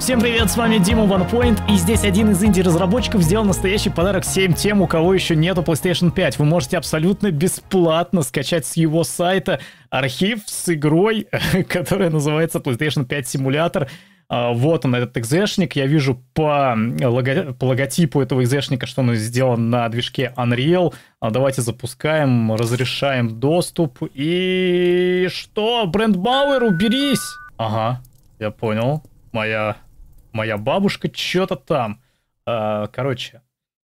Всем привет, с вами Дима OnePoint, и здесь один из инди-разработчиков сделал настоящий подарок всем тем, у кого еще нету PlayStation 5. Вы можете абсолютно бесплатно скачать с его сайта архив с игрой, которая называется PlayStation 5 Simulator. А, вот он, этот экзешник. Я вижу по, лого... по логотипу этого экзешника, что он сделан на движке Unreal. А, давайте запускаем, разрешаем доступ. И что? Бренд Бауэр, уберись! Ага, я понял. Моя моя бабушка что-то там. А, короче,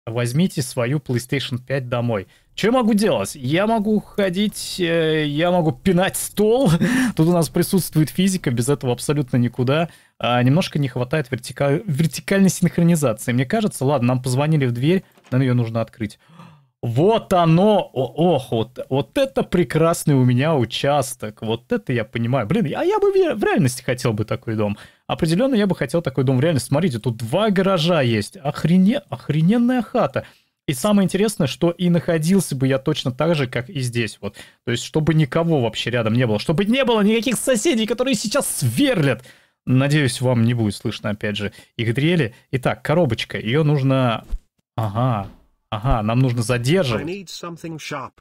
возьмите свою PlayStation 5 домой. Что я могу делать? Я могу ходить, э, я могу пинать стол. Тут у нас присутствует физика, без этого абсолютно никуда. А, немножко не хватает вертика... вертикальной синхронизации. Мне кажется, ладно, нам позвонили в дверь, нам ее нужно открыть. Вот оно, о, ох, вот, вот это прекрасный у меня участок, вот это я понимаю. Блин, а я бы в, реальности хотел бы такой дом. Определенно я бы хотел такой дом в реальности. Смотрите, тут два гаража есть, Охрене, охрененная хата. И самое интересное, что и находился бы я точно так же, как и здесь. Вот. То есть, чтобы никого вообще рядом не было. Чтобы не было никаких соседей, которые сейчас сверлят. Надеюсь, вам не будет слышно, опять же, их дрели. Итак, коробочка. Ее нужно... Ага, Ага, нам нужно задерживать.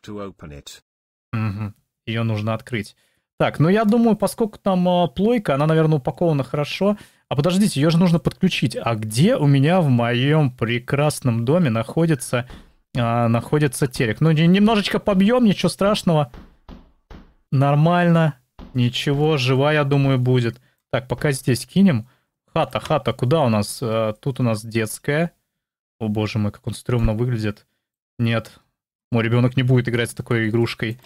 Угу. Ее нужно открыть. Так, ну я думаю, поскольку там э, плойка, она, наверное, упакована хорошо. А подождите, ее же нужно подключить. А где у меня в моем прекрасном доме находится, э, находится телек? Ну, немножечко побьем, ничего страшного. Нормально. Ничего, жива, я думаю, будет. Так, пока здесь кинем. Хата, хата, куда у нас? Э, тут у нас детская о боже мой, как он стрёмно выглядит. Нет, мой ребенок не будет играть с такой игрушкой.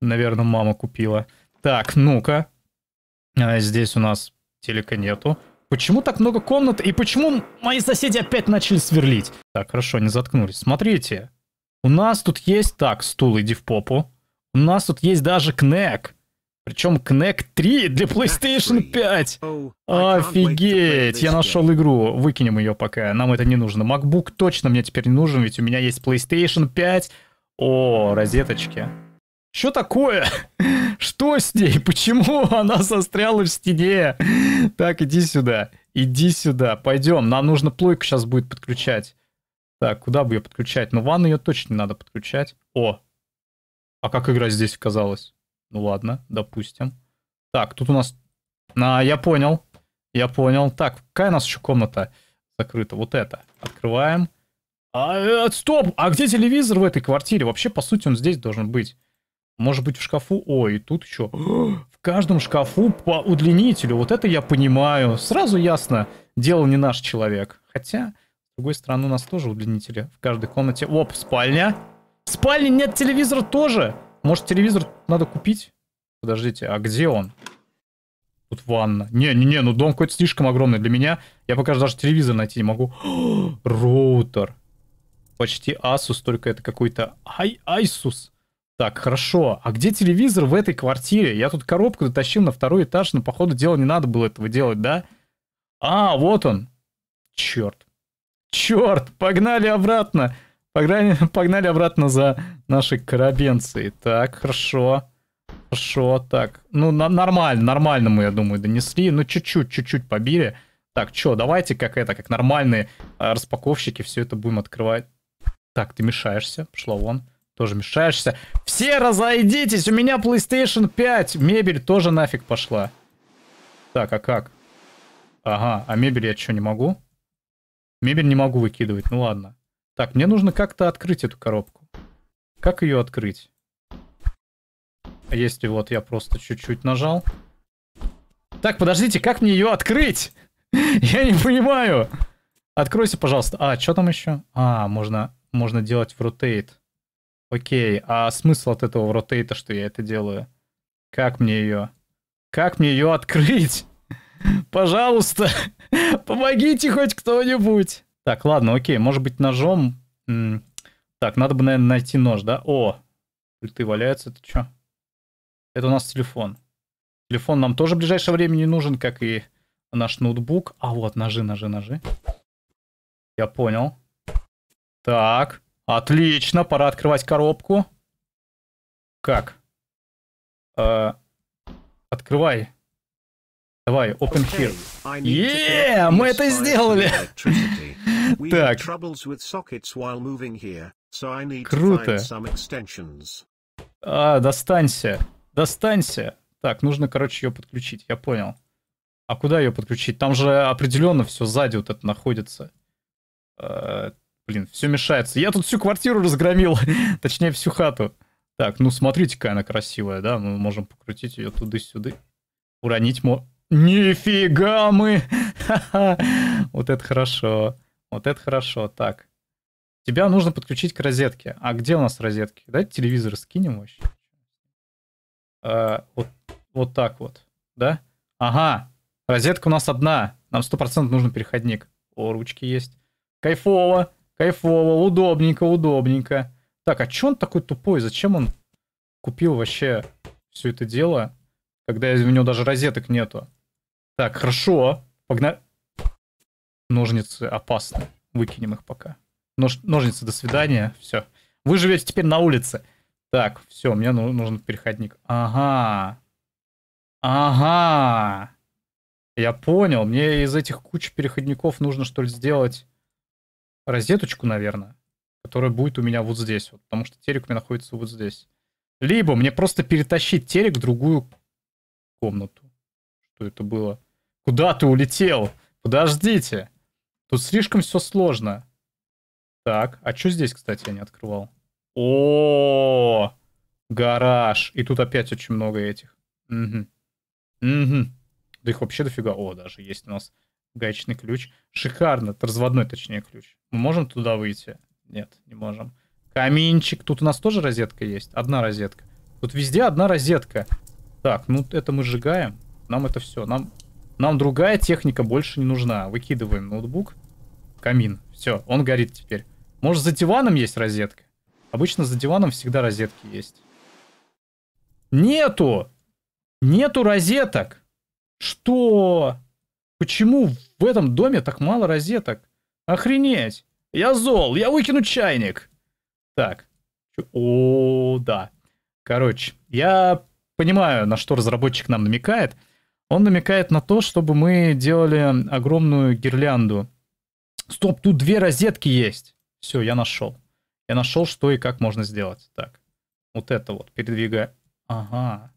Наверное, мама купила. Так, ну-ка. А здесь у нас телека нету. Почему так много комнат и почему мои соседи опять начали сверлить? Так, хорошо, не заткнулись. Смотрите, у нас тут есть... Так, стул, иди в попу. У нас тут есть даже кнек. Причем Kinect 3 для PlayStation 5. Офигеть, я нашел игру, выкинем ее пока, нам это не нужно. MacBook точно мне теперь не нужен, ведь у меня есть PlayStation 5. О, розеточки. Что такое? Что с ней? Почему она застряла в стене? Так, иди сюда, иди сюда, пойдем, нам нужно плойку сейчас будет подключать. Так, куда бы ее подключать? Ну, ванну ее точно не надо подключать. О, а как игра здесь оказалась? Ну ладно, допустим. Так, тут у нас... на, я понял. Я понял. Так, какая у нас еще комната закрыта? Вот это. Открываем. А, э, стоп! А где телевизор в этой квартире? Вообще, по сути, он здесь должен быть. Может быть, в шкафу? О, и тут еще. В каждом шкафу по удлинителю. Вот это я понимаю. Сразу ясно. Дело не наш человек. Хотя, с другой стороны, у нас тоже удлинители в каждой комнате. Оп, спальня. В спальне нет телевизора тоже. Может, телевизор надо купить? Подождите, а где он? Тут ванна. Не-не-не, ну дом какой-то слишком огромный для меня. Я пока даже телевизор найти не могу. Роутер. Почти Asus, только это какой-то Ай Айсус. Так, хорошо. А где телевизор в этой квартире? Я тут коробку дотащил на второй этаж, но, походу, дела не надо было этого делать, да? А, вот он. Черт. Черт, погнали обратно. Погнали, погнали обратно за нашей карабенцы. Так, хорошо. Хорошо, так. Ну, нормально, нормально мы, я думаю, донесли. Ну, чуть-чуть, чуть-чуть побили. Так, чё, давайте как это, как нормальные а, распаковщики все это будем открывать. Так, ты мешаешься. Пошла вон. Тоже мешаешься. Все разойдитесь, у меня PlayStation 5. Мебель тоже нафиг пошла. Так, а как? Ага, а мебель я что, не могу? Мебель не могу выкидывать, ну ладно. Так, мне нужно как-то открыть эту коробку. Как ее открыть? А если вот я просто чуть-чуть нажал. Так, подождите, как мне ее открыть? Я не понимаю. Откройся, пожалуйста. А, что там еще? А, можно, можно делать в ротейт. Окей, а смысл от этого в ротейта, что я это делаю? Как мне ее? Как мне ее открыть? Пожалуйста, помогите хоть кто-нибудь. Так, ладно, окей, может быть ножом... Так, надо бы, наверное, найти нож, да? О, ты валяется, это что? Это у нас телефон. Телефон нам тоже в ближайшее время не нужен, как и наш ноутбук. А вот, ножи, ножи, ножи. Я понял. Так, отлично, пора открывать коробку. Как? Э, открывай. Давай, open here. Еее, мы это сделали! Так. Круто. А, достанься. Достанься. Так, нужно, короче, ее подключить, я понял. А куда ее подключить? Там же определенно все сзади вот это находится. Э, блин, все мешается. Я тут всю квартиру разгромил, точнее всю хату. Так, ну смотрите, какая она красивая, да? Мы можем покрутить ее туда-сюда. Уронить мо... Нифига мы! вот это хорошо. Вот это хорошо. Так. Тебя нужно подключить к розетке. А где у нас розетки? Давайте телевизор скинем вообще. Э, вот, вот так вот. Да? Ага. Розетка у нас одна. Нам 100% нужен переходник. О, ручки есть. Кайфово. Кайфово. Удобненько, удобненько. Так, а чё он такой тупой? Зачем он купил вообще все это дело, когда у него даже розеток нету? Так, хорошо. Погнали. Ножницы опасны. Выкинем их пока. Нож, ножницы, до свидания. Все. Вы живете теперь на улице. Так, все, мне ну, нужен переходник. Ага. Ага. Я понял. Мне из этих куч переходников нужно, что ли, сделать розеточку, наверное, которая будет у меня вот здесь. Вот, потому что терек у меня находится вот здесь. Либо мне просто перетащить терек в другую комнату. Что это было? Куда ты улетел? Подождите. Тут слишком все сложно. Так, а что здесь, кстати, я не открывал? О, -о, -о, -о гараж. И тут опять очень много этих. Угу. Угу. Да их вообще дофига. О, даже есть у нас гаечный ключ. Шикарно. Это Разводной, точнее, ключ. Мы можем туда выйти? Нет, не можем. Каминчик. Тут у нас тоже розетка есть. Одна розетка. Тут везде одна розетка. Так, ну это мы сжигаем. Нам это все. Нам нам другая техника больше не нужна. Выкидываем ноутбук, камин. Все, он горит теперь. Может, за диваном есть розетка? Обычно за диваном всегда розетки есть. Нету! Нету розеток! Что? Почему в этом доме так мало розеток? Охренеть! Я зол, я выкину чайник! Так. О, да. Короче, я понимаю, на что разработчик нам намекает он намекает на то, чтобы мы делали огромную гирлянду. Стоп, тут две розетки есть. Все, я нашел. Я нашел, что и как можно сделать. Так, вот это вот передвигаю. Ага.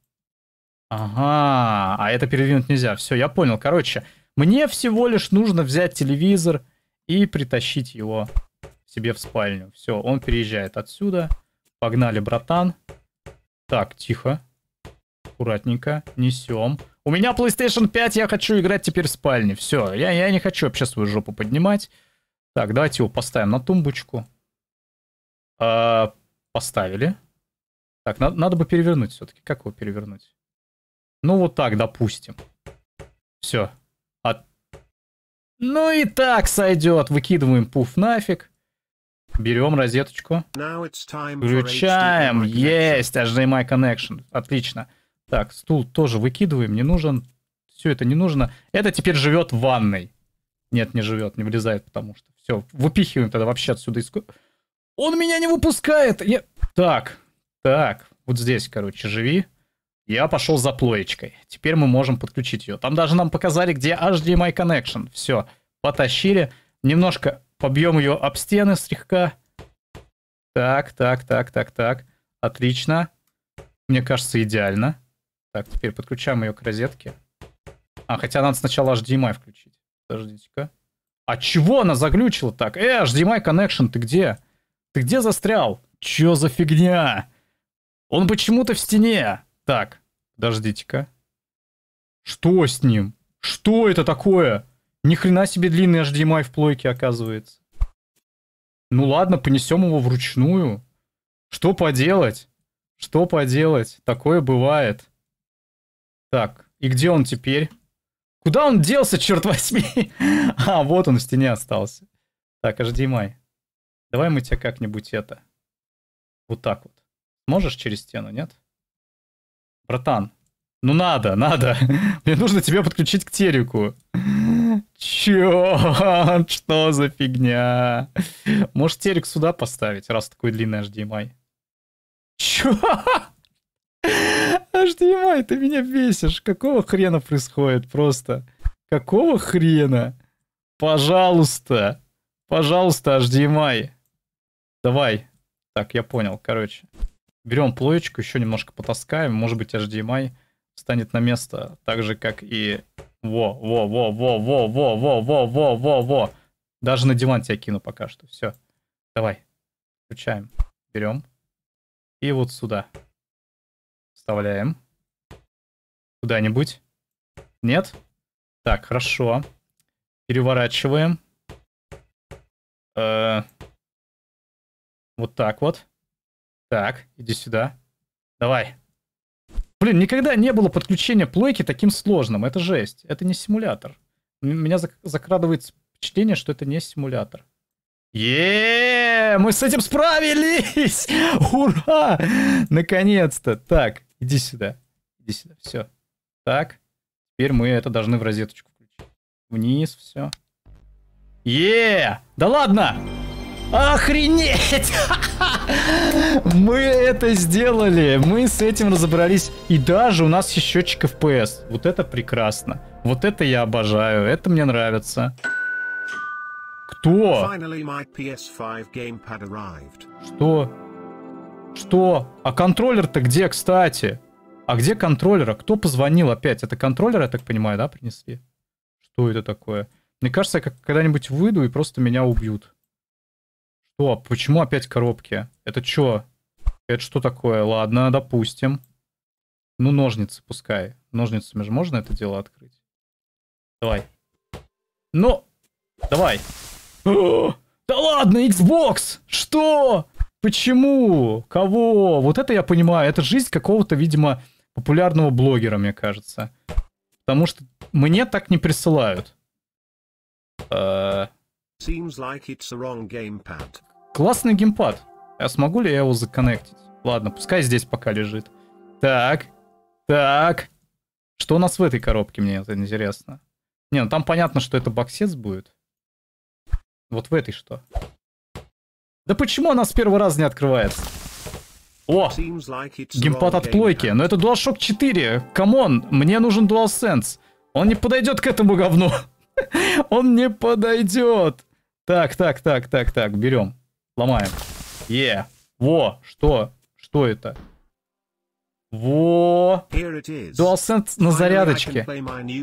Ага, а это передвинуть нельзя. Все, я понял. Короче, мне всего лишь нужно взять телевизор и притащить его себе в спальню. Все, он переезжает отсюда. Погнали, братан. Так, тихо. Аккуратненько. Несем. У меня PlayStation 5, я хочу играть теперь в спальне. Все, я, я не хочу вообще свою жопу поднимать. Так, давайте его поставим на тумбочку. А, поставили. Так, на, надо бы перевернуть все-таки. Как его перевернуть? Ну, вот так, допустим. Все. От... А, ну и так сойдет. Выкидываем пуф нафиг. Берем розеточку. Включаем. Есть, HDMI connection. Отлично. Так, стул тоже выкидываем, не нужен. Все это не нужно. Это теперь живет в ванной. Нет, не живет, не влезает, потому что все, выпихиваем тогда вообще отсюда из... Он меня не выпускает! Я... Так, так, вот здесь, короче, живи. Я пошел за плоечкой. Теперь мы можем подключить ее. Там даже нам показали, где HDMI connection. Все, потащили. Немножко побьем ее об стены слегка. Так, так, так, так, так. Отлично. Мне кажется, идеально. Так, теперь подключаем ее к розетке. А, хотя надо сначала HDMI включить. Подождите-ка. А чего она заглючила так? Э, HDMI connection, ты где? Ты где застрял? Чё за фигня? Он почему-то в стене. Так, подождите-ка. Что с ним? Что это такое? Ни хрена себе длинный HDMI в плойке оказывается. Ну ладно, понесем его вручную. Что поделать? Что поделать? Такое бывает. Так, и где он теперь? Куда он делся, черт возьми? а, вот он в стене остался. Так, HDMI. А давай мы тебя как-нибудь это... Вот так вот. Можешь через стену, нет? Братан, ну надо, надо. Мне нужно тебя подключить к терику. Чё? что за фигня? Может, терик сюда поставить, раз такой длинный HDMI? Чё? ты мой, ты меня бесишь. Какого хрена происходит просто? Какого хрена? Пожалуйста. Пожалуйста, HDMI. Давай. Так, я понял, короче. Берем плоечку, еще немножко потаскаем. Может быть, HDMI станет на место. Так же, как и... Во, во, во, во, во, во, во, во, во, во, во. Даже на диван тебя кину пока что. Все. Давай. Включаем. Берем. И вот сюда. Вставляем. Куда-нибудь. Нет? Так, хорошо. Переворачиваем. Э -э вот так вот. Так, иди сюда. Давай. Блин, никогда не было подключения плойки таким сложным. Это жесть. Это не симулятор. Меня зак закрадывает впечатление, что это не симулятор. Еее, мы с этим справились! Ура! Наконец-то. Так, Иди сюда. Иди сюда. Все. Так. Теперь мы это должны в розеточку включить. Вниз, все. Е! Да ладно! Охренеть! Мы это сделали! Мы с этим разобрались. И даже у нас еще счетчик FPS. Вот это прекрасно. Вот это я обожаю. Это мне нравится. Кто? Что? Что? А контроллер-то где, кстати? А где контроллера? Кто позвонил опять? Это контроллер, я так понимаю, да, принесли? Что это такое? Мне кажется, я когда-нибудь выйду и просто меня убьют. Что? А почему опять коробки? Это что? Это что такое? Ладно, допустим. Ну, ножницы пускай. Ножницами же можно это дело открыть? Давай. Ну, давай. О, да ладно, Xbox! Что? Почему? Кого? Вот это я понимаю. Это жизнь какого-то, видимо, популярного блогера, мне кажется. Потому что мне так не присылают. А. Классный геймпад. А смогу ли я его законнектить? Ладно, пускай здесь пока лежит. Так, так. Что у нас в этой коробке, мне это интересно. Не, ну там понятно, что это боксец будет. Вот в этой что? Да почему она с первого раза не открывается? О! Геймпад от плойки. Но это DualShock 4. Камон, мне нужен DualSense. Он не подойдет к этому говну. Он не подойдет. Так, так, так, так, так. Берем. Ломаем. Е. Во. Что? Что это? Во! DualSense на зарядочке.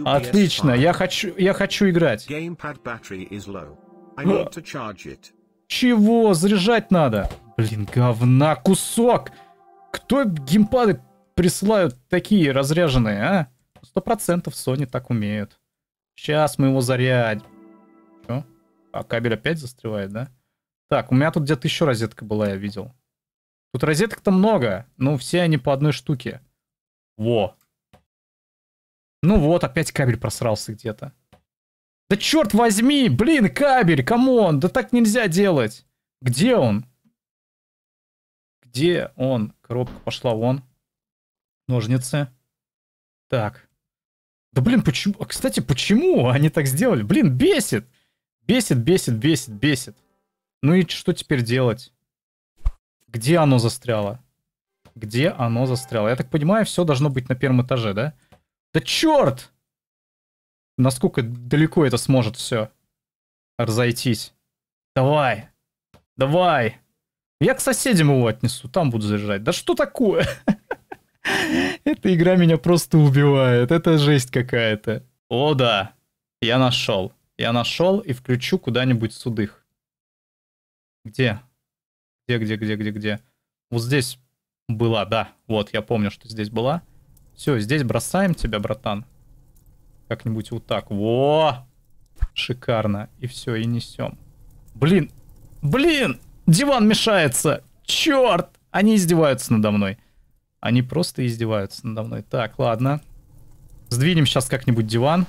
Отлично, я хочу, я хочу играть. Чего? Заряжать надо. Блин, говна кусок. Кто геймпады присылают такие разряженные, а? Сто процентов Sony так умеют. Сейчас мы его зарядим. Чё? А кабель опять застревает, да? Так, у меня тут где-то еще розетка была, я видел. Тут розеток-то много, но все они по одной штуке. Во. Ну вот, опять кабель просрался где-то. Да черт возьми, блин, кабель, камон, да так нельзя делать. Где он? Где он? Коробка пошла вон. Ножницы. Так. Да блин, почему? А, кстати, почему они так сделали? Блин, бесит. Бесит, бесит, бесит, бесит. Ну и что теперь делать? Где оно застряло? Где оно застряло? Я так понимаю, все должно быть на первом этаже, да? Да черт! насколько далеко это сможет все разойтись. Давай, давай. Я к соседям его отнесу, там буду заряжать. Да что такое? Эта игра меня просто убивает. Это жесть какая-то. О да, я нашел. Я нашел и включу куда-нибудь судых. Где? Где, где, где, где, где? Вот здесь была, да. Вот, я помню, что здесь была. Все, здесь бросаем тебя, братан. Как-нибудь вот так. Во! Шикарно. И все, и несем. Блин! Блин! Диван мешается! Черт! Они издеваются надо мной. Они просто издеваются надо мной. Так, ладно. Сдвинем сейчас как-нибудь диван.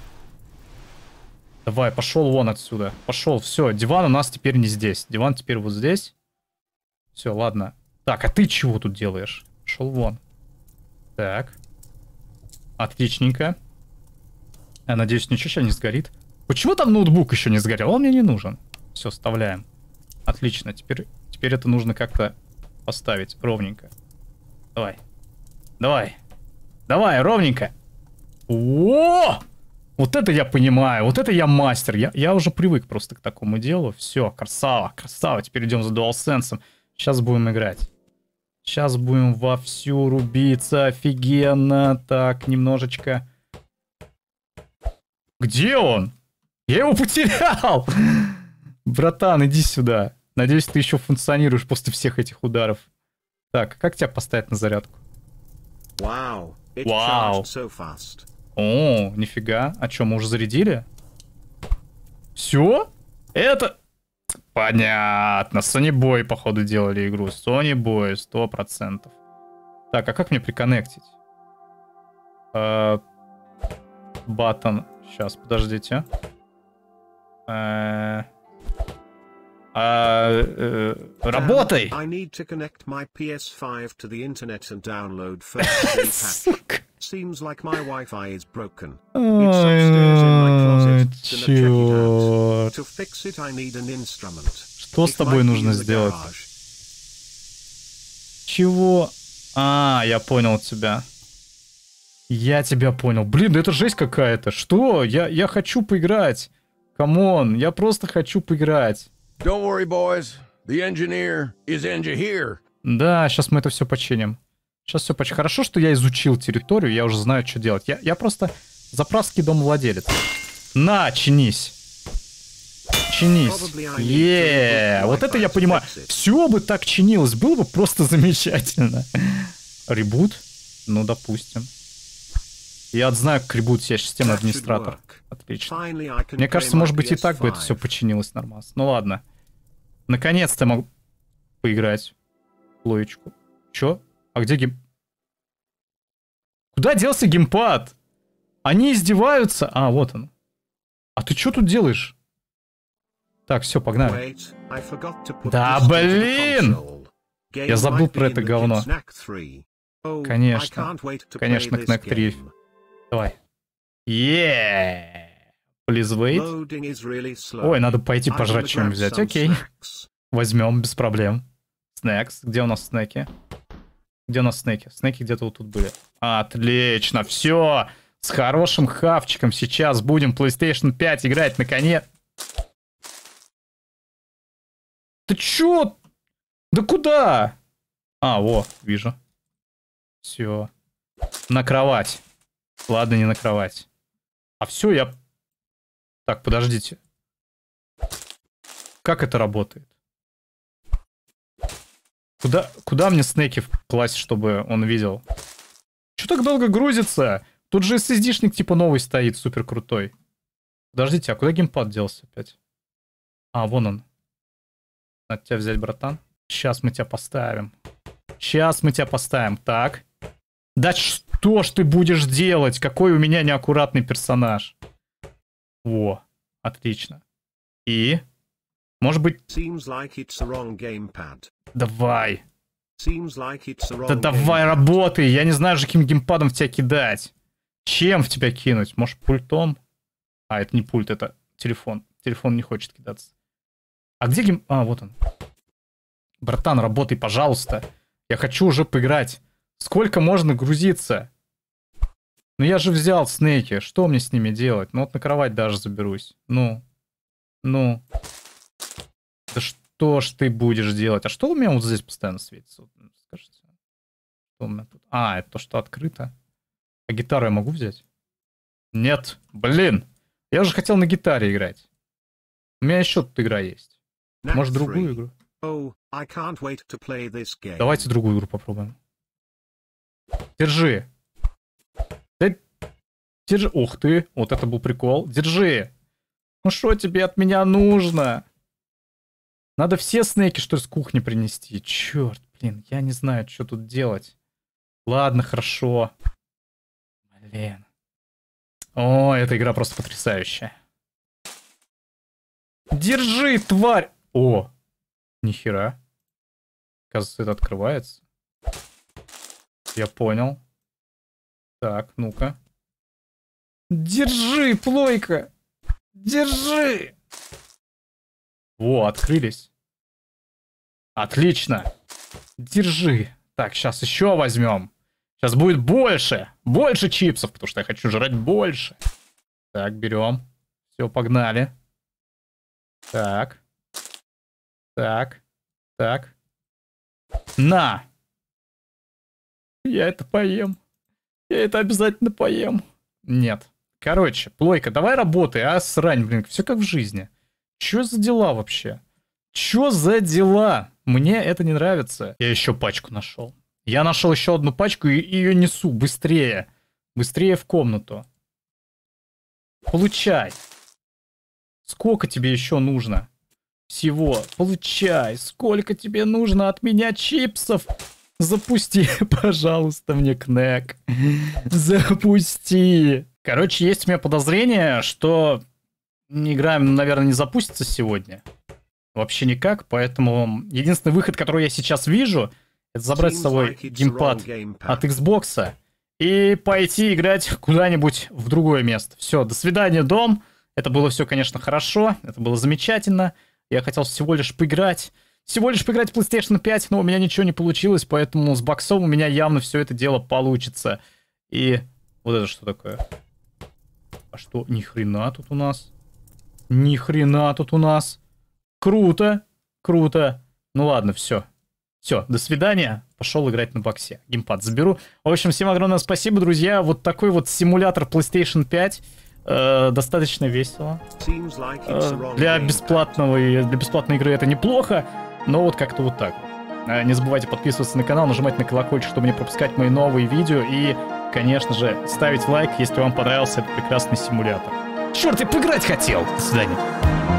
Давай, пошел вон отсюда. Пошел, все, диван у нас теперь не здесь. Диван теперь вот здесь. Все, ладно. Так, а ты чего тут делаешь? Пошел вон. Так. Отличненько. Я надеюсь, ничего сейчас не сгорит. Почему там ноутбук еще не сгорел? Он мне не нужен. Все, вставляем. Отлично, теперь, теперь это нужно как-то поставить ровненько. Давай. Давай. Давай, ровненько. О! Вот это я понимаю, вот это я мастер. Я, я уже привык просто к такому делу. Все, красава, красава. Теперь идем за DualSense. Сейчас будем играть. Сейчас будем вовсю рубиться. Офигенно. Так, немножечко где он? Я его потерял! Братан, иди сюда. Надеюсь, ты еще функционируешь после всех этих ударов. Так, как тебя поставить на зарядку? Вау. Вау. О, нифига. А что, мы уже зарядили? Все? Это... Понятно. Sony Boy, походу, делали игру. Sony Boy, 100%. Так, а как мне приконнектить? Баттон. Э, uh, Сейчас, подождите. Э -э э работай! I need to connect my PS5 to the internet and download first Seems like my Wi-Fi is broken. It's upstairs in my closet. Чёрт. To fix it, I need an instrument. Что с тобой нужно сделать? Чего? А, я понял тебя. Я тебя понял. Блин, это жесть какая-то. Что? Я, я хочу поиграть. Камон, я просто хочу поиграть. Don't worry, boys. The engineer is engineer. Да, сейчас мы это все починим. Сейчас все починим. Хорошо, что я изучил территорию, я уже знаю, что делать. Я, я просто заправский домовладелец. На, чинись. Чинись. Еее, yeah. вот это я понимаю. Все бы так чинилось, было бы просто замечательно. Ребут? Ну, допустим. Я от знак ребут я системный администратор. Отлично. Мне кажется, может быть, и так бы это все починилось нормально. Ну ладно. Наконец-то могу поиграть. Лоечку. Чё? А где гейм... Куда делся геймпад? Они издеваются? А, вот он. А ты что тут делаешь? Так, все, погнали. да блин! Я забыл про это говно. Oh, Конечно. Конечно, Knack 3 Давай. yeah, Еее! Близвейт. Ой, надо пойти пожрать чем взять. Окей. Возьмем без проблем. Снекс. Где у нас снеки? Где у нас снеки? Снеки где-то вот тут были. Отлично, все. С хорошим хавчиком сейчас будем PlayStation 5 играть, наконец. Ты чё? Да куда? А, во, вижу. Все. На кровать. Ладно, не на кровать. А все, я... Так, подождите. Как это работает? Куда, куда мне снеки класть, чтобы он видел? Че так долго грузится? Тут же SSD-шник типа новый стоит, супер крутой. Подождите, а куда геймпад делся опять? А, вон он. Надо тебя взять, братан. Сейчас мы тебя поставим. Сейчас мы тебя поставим. Так. Да что? Что ж ты будешь делать? Какой у меня неаккуратный персонаж. Во, отлично. И? Может быть... Like давай. Like да давай, работай. Я не знаю же, каким геймпадом в тебя кидать. Чем в тебя кинуть? Может, пультом? А, это не пульт, это телефон. Телефон не хочет кидаться. А где гейм... А, вот он. Братан, работай, пожалуйста. Я хочу уже поиграть. Сколько можно грузиться? Ну я же взял снеки, что мне с ними делать? Ну вот на кровать даже заберусь. Ну, ну. Да что ж ты будешь делать? А что у меня вот здесь постоянно светится? Вот, ну, скажите. Что у меня тут? А, это то, что открыто. А гитару я могу взять? Нет, блин. Я же хотел на гитаре играть. У меня еще тут игра есть. Может, другую игру? Oh, Давайте другую игру попробуем. Держи. держи. Ух ты, вот это был прикол. Держи. Ну что тебе от меня нужно? Надо все снеки, что ли, с кухни принести. Черт, блин, я не знаю, что тут делать. Ладно, хорошо. Блин. О, эта игра просто потрясающая. Держи, тварь! О, нихера. Кажется, это открывается я понял. Так, ну-ка. Держи, плойка! Держи! Во, открылись. Отлично. Держи. Так, сейчас еще возьмем. Сейчас будет больше. Больше чипсов, потому что я хочу жрать больше. Так, берем. Все, погнали. Так. Так. Так. На! Я это поем. Я это обязательно поем. Нет. Короче, Плойка, давай работай, а срань, блин, все как в жизни. Чё за дела вообще? Чё за дела? Мне это не нравится. Я еще пачку нашел. Я нашел еще одну пачку и ее несу быстрее. Быстрее в комнату. Получай. Сколько тебе еще нужно? Всего. Получай. Сколько тебе нужно от меня чипсов? Запусти, пожалуйста, мне кнек. Запусти. Короче, есть у меня подозрение, что игра, наверное, не запустится сегодня. Вообще никак, поэтому единственный выход, который я сейчас вижу, это забрать с собой геймпад от Xbox и пойти играть куда-нибудь в другое место. Все, до свидания, дом. Это было все, конечно, хорошо, это было замечательно. Я хотел всего лишь поиграть всего лишь поиграть в PlayStation 5, но у меня ничего не получилось, поэтому с боксом у меня явно все это дело получится. И вот это что такое? А что, ни хрена тут у нас? Ни хрена тут у нас. Круто, круто. Ну ладно, все. Все, до свидания. Пошел играть на боксе. Геймпад заберу. В общем, всем огромное спасибо, друзья. Вот такой вот симулятор PlayStation 5. Э, достаточно весело. Э, для бесплатного для бесплатной игры это неплохо. Ну вот как-то вот так. А, не забывайте подписываться на канал, нажимать на колокольчик, чтобы не пропускать мои новые видео. И, конечно же, ставить лайк, если вам понравился этот прекрасный симулятор. Черт, я поиграть хотел! До свидания.